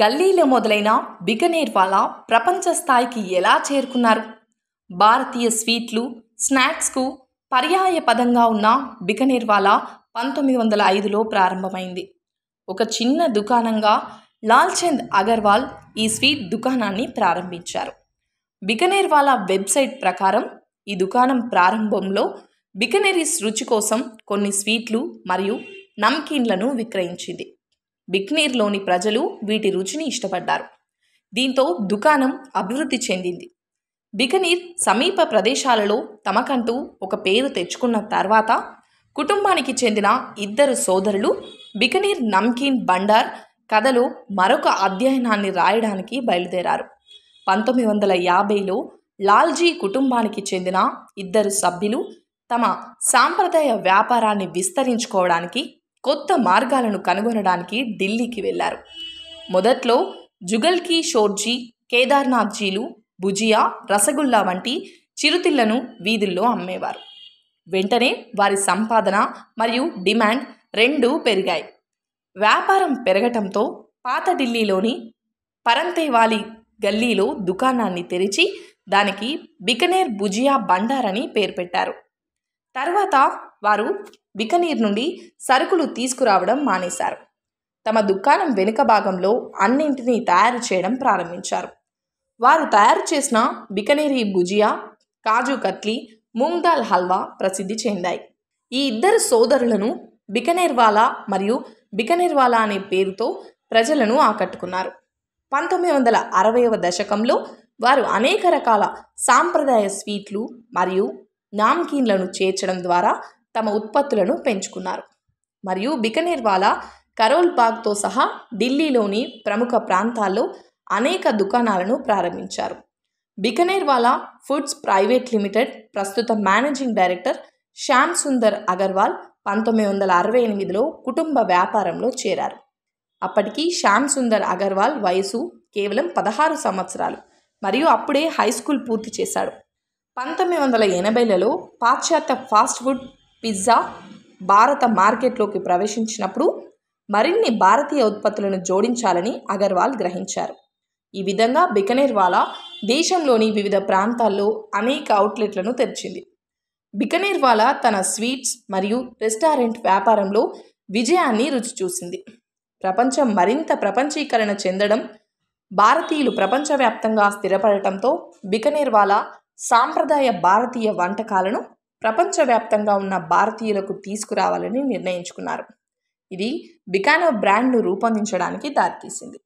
గల్లీలో మొదలైన బికనేర్వాల ప్రపంచ స్థాయికి ఎలా చేరుకున్నారు భారతీయ స్వీట్లు స్నాక్స్కు పర్యాయ పదంగా ఉన్న బికనేర్వాల పంతొమ్మిది వందల ఐదులో ప్రారంభమైంది ఒక చిన్న దుకాణంగా లాల్చంద్ అగర్వాల్ ఈ స్వీట్ దుకాణాన్ని ప్రారంభించారు బికనేర్వాలా వెబ్సైట్ ప్రకారం ఈ దుకాణం ప్రారంభంలో బికనేరీస్ రుచి కోసం కొన్ని స్వీట్లు మరియు నమ్కీన్లను విక్రయించింది బిక్నీర్లోని ప్రజలు వీటి రుచిని ఇష్టపడ్డారు దీంతో దుకాణం అభివృద్ధి చెందింది బికనీర్ సమీప ప్రదేశాలలో తమకంటూ ఒక పేరు తెచ్చుకున్న తర్వాత కుటుంబానికి చెందిన ఇద్దరు సోదరులు బికనీర్ నమ్కీన్ బండార్ కథలో మరొక అధ్యయనాన్ని రాయడానికి బయలుదేరారు పంతొమ్మిది వందల యాభైలో లాల్జీ కుటుంబానికి చెందిన ఇద్దరు సభ్యులు తమ సాంప్రదాయ వ్యాపారాన్ని విస్తరించుకోవడానికి కొత్త మార్గాలను కనుగొనడానికి ఢిల్లీకి వెళ్లారు మొదట్లో జుగల్కి షోర్జీ కేదార్నాథ్జీలు భుజియా రసగుల్లా వంటి చిరుతిళ్లను వీధుల్లో అమ్మేవారు వెంటనే వారి సంపాదన మరియు డిమాండ్ రెండూ పెరిగాయి వ్యాపారం పెరగటంతో పాత ఢిల్లీలోని పరంతేవాలి గల్లీలో దుకాణాన్ని తెరిచి దానికి బికనేర్ భుజియా బండారని పేరు పెట్టారు తర్వాత వారు బికనీర్ నుండి సరుకులు తీసుకురావడం మానేశారు తమ దుకాణం వెనుక భాగంలో అన్నింటినీ తయారు చేయడం ప్రారంభించారు వారు తయారు చేసిన బికనేరి భుజియా కాజు కట్లీ ముంగ్ దాల్ హల్వా ప్రసిద్ధి చెందాయి ఈ ఇద్దరు సోదరులను బికనేర్వాలా మరియు బికనేర్వాలా అనే పేరుతో ప్రజలను ఆకట్టుకున్నారు పంతొమ్మిది వందల అరవైవ దశకంలో వారు అనేక రకాల సాంప్రదాయ స్వీట్లు మరియు నామ్కీన్లను చేర్చడం ద్వారా తమ ఉత్పత్తులను పెంచుకున్నారు మరియు కరోల్ బాగ్తో సహా ఢిల్లీలోని ప్రముఖ ప్రాంతాల్లో అనేక దుకాణాలను ప్రారంభించారు బికనేర్వాలా ఫుడ్స్ ప్రైవేట్ లిమిటెడ్ ప్రస్తుత మేనేజింగ్ డైరెక్టర్ శ్యామ్ సుందర్ అగర్వాల్ పంతొమ్మిది వందల అరవై ఎనిమిదిలో కుటుంబ వ్యాపారంలో చేరారు అప్పటికి శ్యామ్ సుందర్ అగర్వాల్ వయసు కేవలం పదహారు సంవత్సరాలు మరియు అప్పుడే హై స్కూల్ పూర్తి చేశాడు పంతొమ్మిది వందల ఎనభైలలో పాశ్చాత్య ఫాస్ట్ ఫుడ్ పిజ్జా భారత మార్కెట్లోకి ప్రవేశించినప్పుడు మరిన్ని భారతీయ ఉత్పత్తులను జోడించాలని అగర్వాల్ గ్రహించారు ఈ విధంగా బికనేర్వాలా దేశంలోని వివిధ ప్రాంతాల్లో అనేక అవుట్లెట్లను తెరిచింది వాలా తన స్వీట్స్ మరియు రెస్టారెంట్ వ్యాపారంలో విజయాన్ని రుచి చూసింది ప్రపంచం మరింత ప్రపంచీకరణ చెందడం భారతీయులు ప్రపంచవ్యాప్తంగా స్థిరపడటంతో బికనేర్వాలా సాంప్రదాయ భారతీయ వంటకాలను ప్రపంచవ్యాప్తంగా ఉన్న భారతీయులకు తీసుకురావాలని నిర్ణయించుకున్నారు ఇది బికానో బ్రాండ్ను రూపొందించడానికి దారితీసింది